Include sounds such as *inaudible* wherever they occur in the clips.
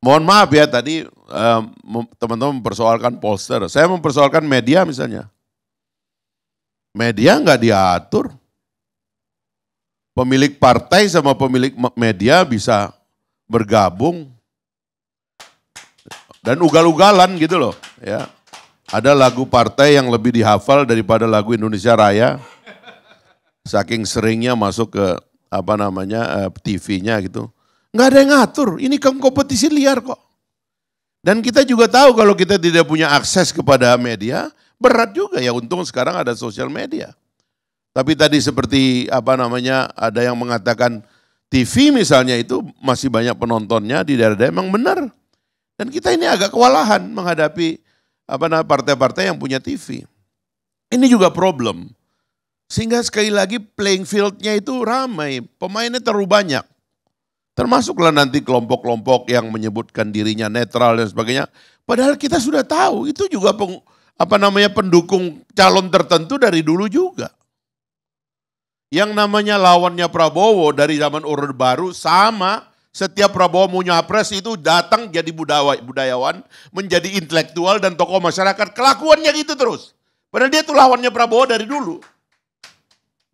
mohon maaf ya tadi eh, teman-teman mempersoalkan poster. Saya mempersoalkan media misalnya. Media nggak diatur. Pemilik partai sama pemilik media bisa bergabung dan ugal-ugalan gitu loh ya. Ada lagu partai yang lebih dihafal daripada lagu Indonesia Raya. Saking seringnya masuk ke apa namanya eh, TV-nya gitu Nggak ada yang ngatur, ini kan kompetisi liar kok. Dan kita juga tahu kalau kita tidak punya akses kepada media, berat juga ya untung sekarang ada sosial media. Tapi tadi seperti apa namanya ada yang mengatakan TV misalnya itu masih banyak penontonnya di daerah-daerah emang benar. Dan kita ini agak kewalahan menghadapi apa namanya partai-partai yang punya TV. Ini juga problem. Sehingga sekali lagi playing field-nya itu ramai, pemainnya terlalu banyak. Termasuklah nanti kelompok-kelompok yang menyebutkan dirinya netral dan sebagainya. Padahal kita sudah tahu itu juga peng, apa namanya pendukung calon tertentu dari dulu juga. Yang namanya lawannya Prabowo dari zaman Orde Baru sama setiap Prabowo punya nyapres itu datang jadi budaya, budayawan, menjadi intelektual dan tokoh masyarakat. Kelakuannya gitu terus. Padahal dia itu lawannya Prabowo dari dulu.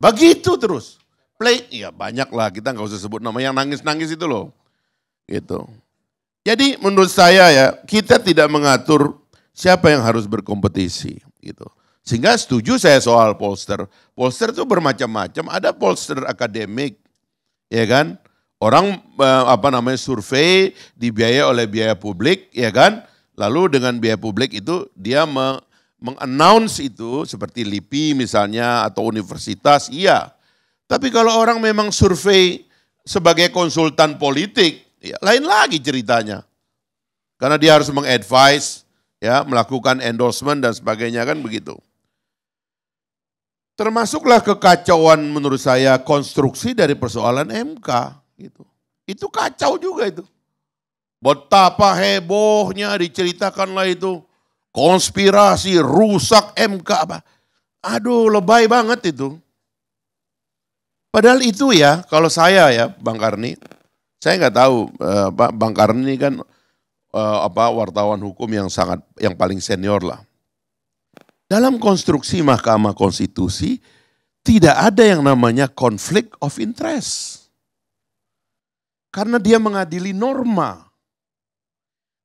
Begitu terus. Play, ya banyak lah kita nggak usah sebut nama yang nangis-nangis itu loh. Gitu. Jadi menurut saya ya, kita tidak mengatur siapa yang harus berkompetisi gitu. Sehingga setuju saya soal polster, polster itu bermacam-macam, ada polster akademik, ya kan? Orang eh, apa namanya survei dibiayai oleh biaya publik, ya kan? Lalu dengan biaya publik itu dia me, mengannounce itu seperti LIPI misalnya atau universitas, iya. Tapi kalau orang memang survei sebagai konsultan politik, ya lain lagi ceritanya. Karena dia harus mengadvise, ya, melakukan endorsement dan sebagainya kan begitu. Termasuklah kekacauan menurut saya konstruksi dari persoalan MK gitu. Itu kacau juga itu. Betapa hebohnya diceritakanlah itu konspirasi rusak MK apa. Aduh lebay banget itu. Padahal itu ya, kalau saya ya Bang Karni, saya nggak tahu eh, Pak Bang Karni kan eh, apa wartawan hukum yang sangat yang paling senior lah. Dalam konstruksi Mahkamah Konstitusi tidak ada yang namanya konflik of interest. Karena dia mengadili norma.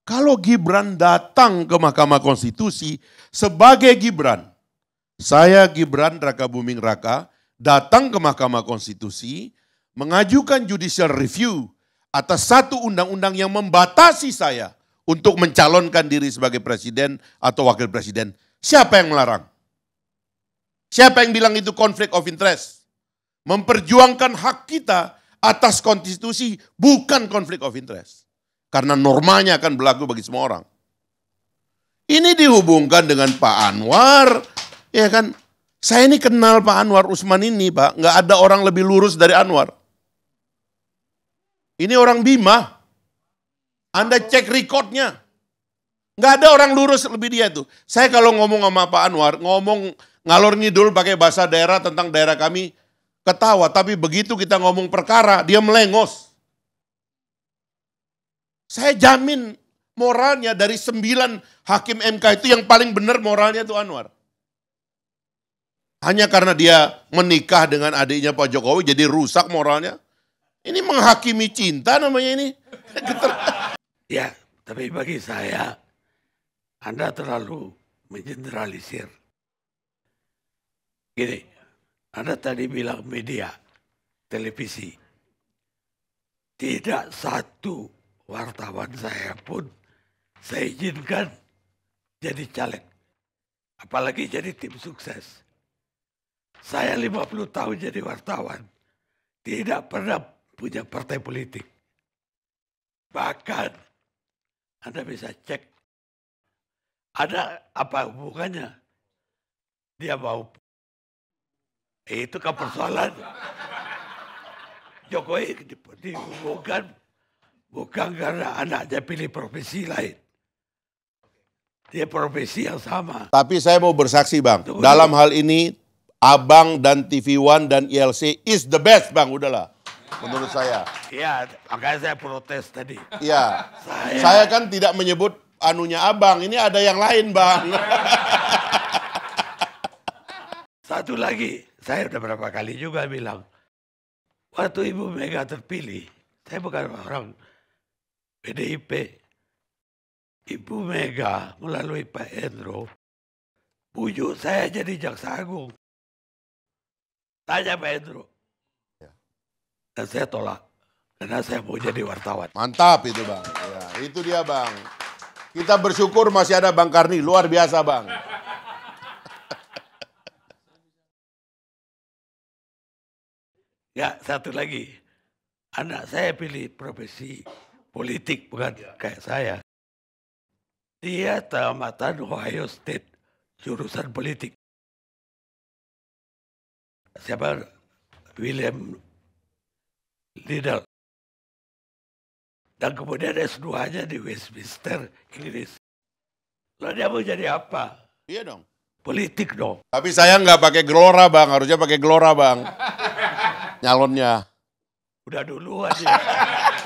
Kalau Gibran datang ke Mahkamah Konstitusi sebagai Gibran, saya Gibran Raka Buming Raka datang ke Mahkamah Konstitusi, mengajukan judicial review atas satu undang-undang yang membatasi saya untuk mencalonkan diri sebagai presiden atau wakil presiden. Siapa yang melarang? Siapa yang bilang itu konflik of interest? Memperjuangkan hak kita atas konstitusi bukan konflik of interest. Karena normanya akan berlaku bagi semua orang. Ini dihubungkan dengan Pak Anwar, ya kan? Saya ini kenal Pak Anwar Usman ini Pak, nggak ada orang lebih lurus dari Anwar. Ini orang Bima. Anda cek rekodnya. Nggak ada orang lurus lebih dia itu. Saya kalau ngomong sama Pak Anwar, ngomong ngalor ngidul pakai bahasa daerah tentang daerah kami, ketawa. Tapi begitu kita ngomong perkara, dia melengos. Saya jamin moralnya dari sembilan hakim MK itu yang paling benar moralnya itu Anwar. Hanya karena dia menikah dengan adiknya Pak Jokowi jadi rusak moralnya. Ini menghakimi cinta namanya ini. *laughs* ya, tapi bagi saya Anda terlalu mengeneralisir. Gini, Anda tadi bilang media, televisi. Tidak satu wartawan saya pun saya izinkan jadi caleg. Apalagi jadi tim sukses. Saya 50 tahun jadi wartawan. Tidak pernah punya partai politik. Bahkan Anda bisa cek ada apa hubungannya dia mau itu kan persoalan Jokowi dihubungkan bukan karena anaknya pilih profesi lain dia profesi yang sama tapi saya mau bersaksi bang Tunggu dalam hal ini Abang dan TV One dan ILC e is the best bang, udahlah. Menurut saya. Iya, makanya saya protes tadi. Iya. Saya... saya kan tidak menyebut anunya abang, ini ada yang lain bang. *laughs* Satu lagi, saya udah berapa kali juga bilang, waktu Ibu Mega terpilih, saya bukan orang PDIP. Ibu Mega melalui Pak Endro, bujuk saya jadi jaksa agung tanya Pak Hendro. Ya. Dan saya tolak. Karena saya mau jadi wartawan. *laughs* Mantap itu Bang. Ya, itu dia Bang. Kita bersyukur masih ada Bang Karni. Luar biasa Bang. *laughs* ya satu lagi. Anak saya pilih profesi politik bukan ya. kayak saya. Dia tamatan Ohio State jurusan politik siapa William Liddell dan kemudian S2-nya di Westminster, Inggris. Lalu dia mau jadi apa? Iya dong. Politik dong. Tapi saya nggak pakai gelora bang, harusnya pakai gelora bang. *laughs* Nyalonnya. Udah dulu aja.